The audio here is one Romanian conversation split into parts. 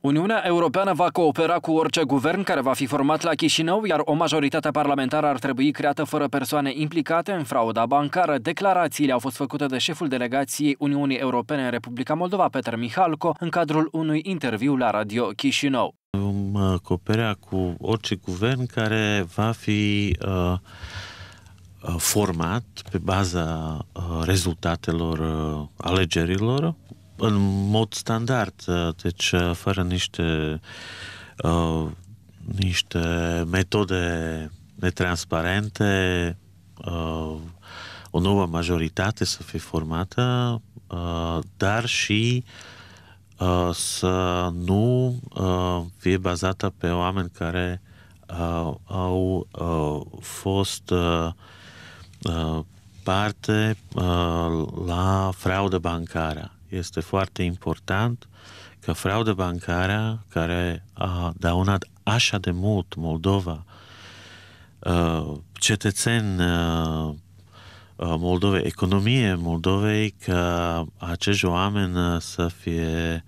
Uniunea Europeană va coopera cu orice guvern care va fi format la Chișinău, iar o majoritate parlamentară ar trebui creată fără persoane implicate în frauda bancară. Declarațiile au fost făcute de șeful delegației Uniunii Europene în Republica Moldova, Peter Mihalco, în cadrul unui interviu la Radio Chișinău. Vom uh, coopera cu orice guvern care va fi uh, uh format pe baza uh, rezultatelor alegerilor în mod standard, uh, deci uh, fără niște, uh, niște metode netransparente, uh, o nouă majoritate să fie formată, uh, dar și uh, să nu uh, fie bazată pe oameni care uh, au uh, fost uh, uh, parte uh, la fraudă bancară este foarte important că frauda bancară, care a daunat așa de mult Moldova, uh, cetățeni uh, uh, Moldovei, economie Moldovei, că acești oameni să fie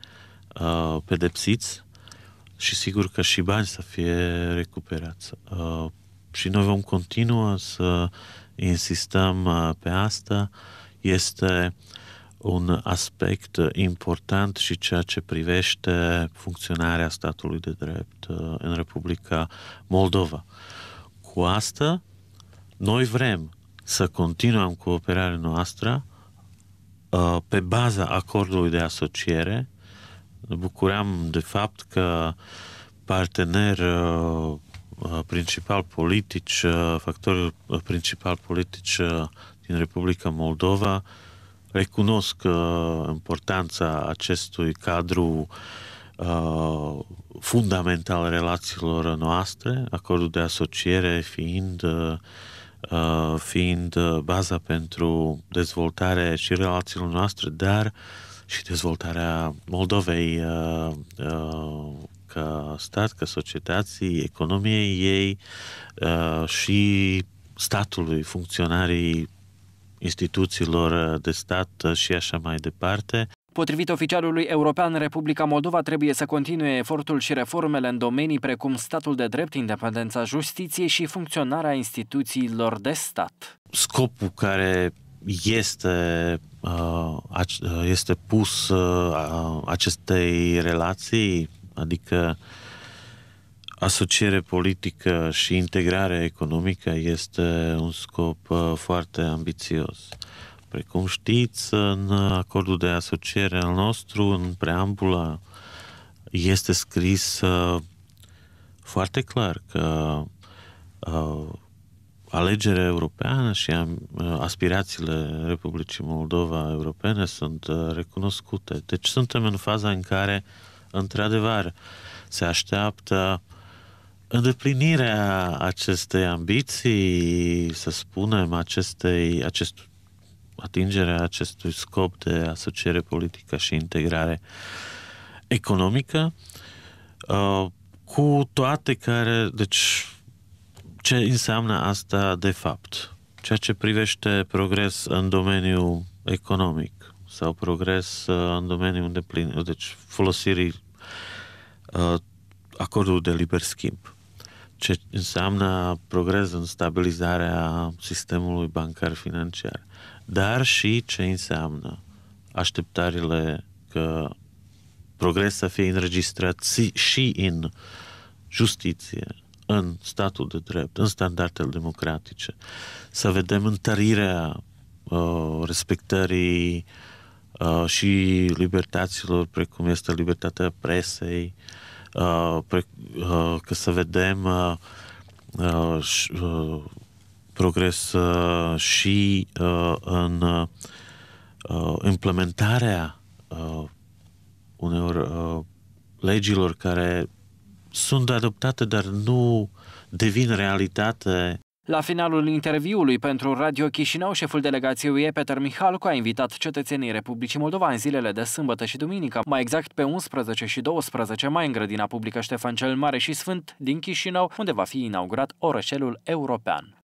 pedepsiți și sigur că și bani să fie recuperați. Și noi vom continua să insistăm pe asta. Este uh, un aspect uh, important și ceea ce privește funcționarea statului de drept uh, în Republica Moldova. Cu asta, noi vrem să continuăm cooperarea noastră uh, pe baza acordului de asociere. Ne bucuram de fapt că partener principal politic, factorul principal politic din Republica Moldova, recunosc uh, importanța acestui cadru uh, fundamental relațiilor noastre, acordul de asociere fiind uh, uh fiind uh, baza pentru dezvoltare și relațiilor noastre, dar și dezvoltarea Moldovei uh, ca stat, ca societății, economiei ei și statului, funcționarii instituțiilor de stat și așa mai departe. Potrivit oficialului european, Republica Moldova trebuie să continue efortul și reformele în domenii precum statul de drept, independența justiției și funcționarea instituțiilor de stat. Scopul care este, uh, uh, este pus uh, acestei relații, adică asociere politică și integrare economică este un scop uh, foarte ambițios. Precum știți, în acordul de asociere al nostru, în preambula, este scris uh, foarte clar că uh, alegerea europeană și aspirațiile Republicii Moldova europene sunt recunoscute. Deci suntem în faza în care, într-adevăr, se așteaptă îndeplinirea acestei ambiții, să spunem, acestei, acest, atingerea acestui scop de asociere politică și integrare economică, uh, cu toate care, deci, ce înseamnă asta de fapt? Ceea ce privește progres în domeniul economic sau progres uh, în domeniul îndeplinirii, deci folosirii uh, acordul de liber schimb ce înseamnă progres în stabilizarea sistemului bancar financiar, dar și ce înseamnă așteptările că progres să fie înregistrat și în justiție, în statul de drept, în standardele democratice, să vedem întărirea uh, respectării uh, și libertăților, precum este libertatea presei, uh, Uh, uh, că să vedem uh, progres și în implementarea uneori legilor care sunt adoptate, dar nu devin realitate la finalul interviului pentru Radio Chișinău, șeful delegației UE, Peter Mihalcu, a invitat cetățenii Republicii Moldova în zilele de sâmbătă și duminică, mai exact pe 11 și 12 mai, în grădina publică Ștefan cel Mare și Sfânt din Chișinău, unde va fi inaugurat orășelul european.